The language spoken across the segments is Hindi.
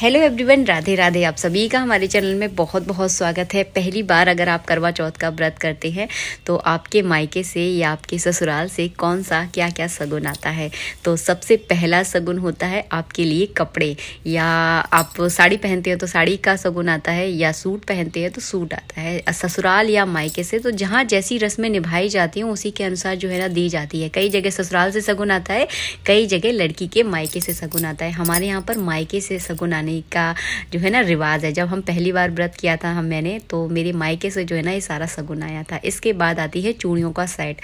हेलो एवरीवन राधे राधे आप सभी का हमारे चैनल में बहुत बहुत स्वागत है पहली बार अगर आप करवा चौथ का व्रत करते हैं तो आपके मायके से या आपके ससुराल से कौन सा क्या क्या सगुन आता है तो सबसे पहला सगुन होता है आपके लिए कपड़े या आप साड़ी पहनते हो तो साड़ी का सगुन आता है या सूट पहनते हैं तो सूट आता है ससुराल या मायके से तो जहाँ जैसी रस्में निभाई जाती हैं उसी के अनुसार जो है ना दी जाती है कई जगह ससुराल से सगुन आता है कई जगह लड़की के मायके से सगुन आता है हमारे यहाँ पर मायके से सगुन आने लगाने का जो है ना रिवाज है जब हम पहली बार व्रत किया था हम मैंने तो मेरे मायके से जो है ना ये सारा सगुन आया था इसके बाद आती है चूड़ियों का सेट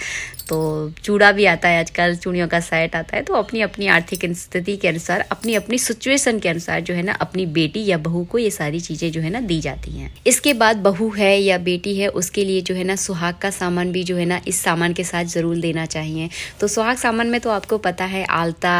तो चूड़ा भी आता है आजकल चूड़ियों का सेट आता है तो अपनी अपनी आर्थिक स्थिति के अनुसार अपनी अपनी सिचुएशन के अनुसार जो है ना अपनी बेटी या बहू को ये सारी चीज़ें जो है ना दी जाती हैं इसके बाद बहू है या बेटी है उसके लिए जो है ना सुहाग का सामान भी जो है ना इस सामान के साथ ज़रूर देना चाहिए तो सुहाग सामान में तो आपको पता है आलता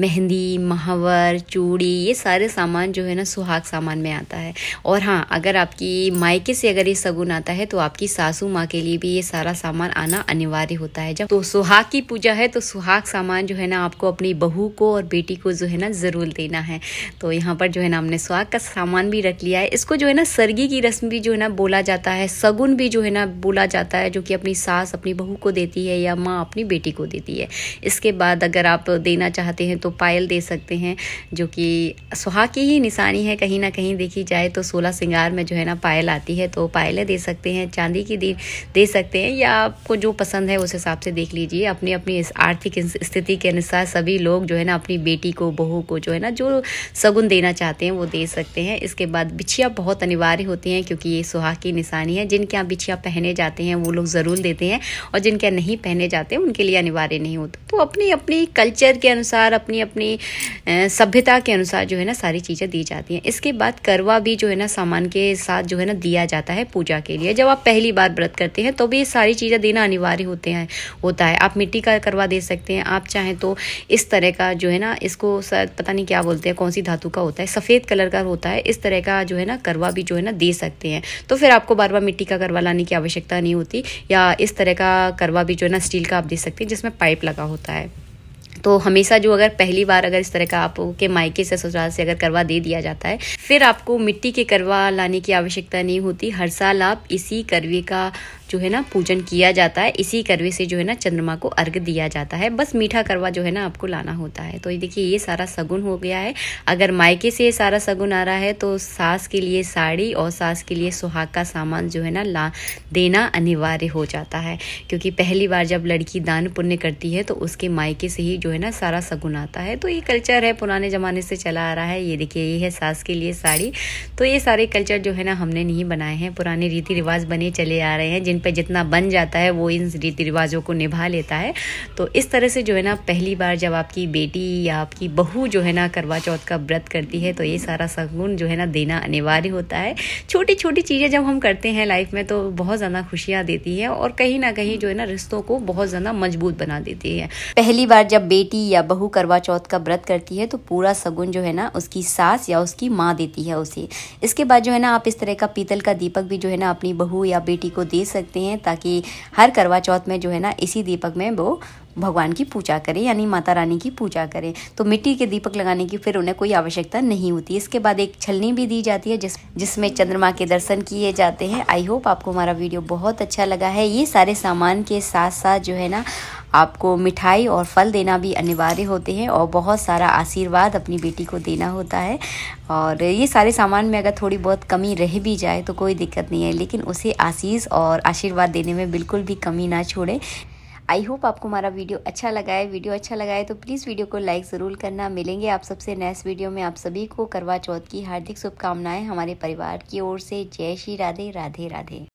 मेहंदी महावर चूड़ी ये सारे सामान सामान जो है ना सुहाग सामान में आता है और हाँ अगर आपकी मायके से अगर ये सगुन आता है तो आपकी सासू माँ के लिए भी ये सारा सामान आना अनिवार्य होता है जब तो सुहाग की पूजा है तो सुहाग सामान जो है ना आपको अपनी बहू को और बेटी को जो है ना ज़रूर देना है तो यहाँ पर जो है ना हमने सुहाग का सामान भी रख लिया है इसको जो है ना सर्गी की रस्म भी जो है ना बोला जाता है सगुन भी जो है ना बोला जाता है जो कि अपनी सास अपनी बहू को देती है या माँ अपनी बेटी को देती है इसके बाद अगर आप देना चाहते हैं तो पायल दे सकते हैं जो कि सुहाग की ही ही निशानी है कहीं ना कहीं देखी जाए तो सोलह सिंगार में जो है ना पायल आती है तो पायलें दे सकते हैं चांदी की दे दे सकते हैं या आपको जो पसंद है उस हिसाब से देख लीजिए अपनी अपनी आर्थिक स्थिति के अनुसार सभी लोग जो है ना अपनी बेटी को बहू को जो है ना जो सगुन देना चाहते हैं वो दे सकते हैं इसके बाद बिछिया बहुत अनिवार्य होती हैं क्योंकि ये सुहाग की निशानी है जिनके यहाँ बिछिया पहने जाते हैं वो लोग ज़रूर देते हैं और जिनके नहीं पहने जाते उनके लिए अनिवार्य नहीं होता तो अपनी अपनी कल्चर के अनुसार अपनी अपनी सभ्यता के अनुसार जो है ना सारी चीज़ें वस्तुएं दी जाती हैं इसके बाद करवा भी जो है ना सामान के साथ जो है ना दिया जाता है पूजा के लिए जब आप पहली बार व्रत करते हैं तो भी ये सारी चीज़ें देना अनिवार्य होते हैं होता है आप मिट्टी का करवा दे सकते हैं आप चाहें तो इस तरह का जो है ना इसको पता नहीं क्या बोलते हैं कौन सी धातु का होता है सफ़ेद कलर का होता है इस तरह का जो है ना करवा भी जो है ना दे सकते हैं तो फिर आपको बार बार मिट्टी का करवा लाने की आवश्यकता नहीं होती या इस तरह का करवा भी जो है ना स्टील का आप दे सकते हैं जिसमें पाइप लगा होता है तो हमेशा जो अगर पहली बार अगर इस तरह का आपके मायके से ससुराल से अगर करवा दे दिया जाता है फिर आपको मिट्टी के करवा लाने की आवश्यकता नहीं होती हर साल आप इसी करवे का जो है ना पूजन किया जाता है इसी करवे से जो है ना चंद्रमा को अर्घ दिया जाता है बस मीठा करवा जो है ना आपको लाना होता है तो ये देखिए ये सारा सगुन हो गया है अगर मायके से ये सारा सगुन आ रहा है तो सास के लिए साड़ी और सास के लिए सुहाग का सामान जो है ना ला देना अनिवार्य हो जाता है क्योंकि पहली बार जब लड़की दान पुण्य करती है तो उसके मायके से ही जो है है ना सारा सगुन आता है तो ये कल्चर है पुराने ज़माने से चला आ रहा है ये देखिए ये है सास के लिए साड़ी तो ये सारे कल्चर जो है ना हमने नहीं बनाए हैं पुराने रीति रिवाज बने चले आ रहे हैं जिन पर जितना बन जाता है वो इन रीति रिवाजों को निभा लेता है तो इस तरह से जो है ना पहली बार जब आपकी बेटी या आपकी बहू जो है ना करवा चौथ का व्रत करती है तो ये सारा सगुन जो है ना देना अनिवार्य होता है छोटी छोटी चीज़ें जब हम करते हैं लाइफ में तो बहुत ज़्यादा खुशियाँ देती है और कहीं ना कहीं जो है ना रिश्तों को बहुत ज़्यादा मजबूत बना देती है पहली बार जब बेटी बेटी या बहू करवा चौथ का व्रत करती है तो पूरा सगुन जो है ना उसकी सास या उसकी माँ देती है उसे इसके बाद जो है ना आप इस तरह का पीतल का दीपक भी जो है ना अपनी बहू या बेटी को दे सकते हैं ताकि हर करवा चौथ में जो है ना इसी दीपक में वो भगवान की पूजा करें यानी माता रानी की पूजा करें तो मिट्टी के दीपक लगाने की फिर उन्हें कोई आवश्यकता नहीं होती इसके बाद एक छलनी भी दी जाती है जिस जिसमें चंद्रमा के दर्शन किए जाते हैं आई होप आपको हमारा वीडियो बहुत अच्छा लगा है ये सारे सामान के साथ साथ जो है ना आपको मिठाई और फल देना भी अनिवार्य होते हैं और बहुत सारा आशीर्वाद अपनी बेटी को देना होता है और ये सारे सामान में अगर थोड़ी बहुत कमी रह भी जाए तो कोई दिक्कत नहीं है लेकिन उसे आशीष और आशीर्वाद देने में बिल्कुल भी कमी ना छोड़ें आई होप आपको हमारा वीडियो अच्छा लगा है वीडियो अच्छा लगा है तो प्लीज़ वीडियो को लाइक ज़रूर करना मिलेंगे आप सबसे नेक्स्ट वीडियो में आप सभी को करवा चौथ की हार्दिक शुभकामनाएं हमारे परिवार की ओर से जय श्री राधे राधे राधे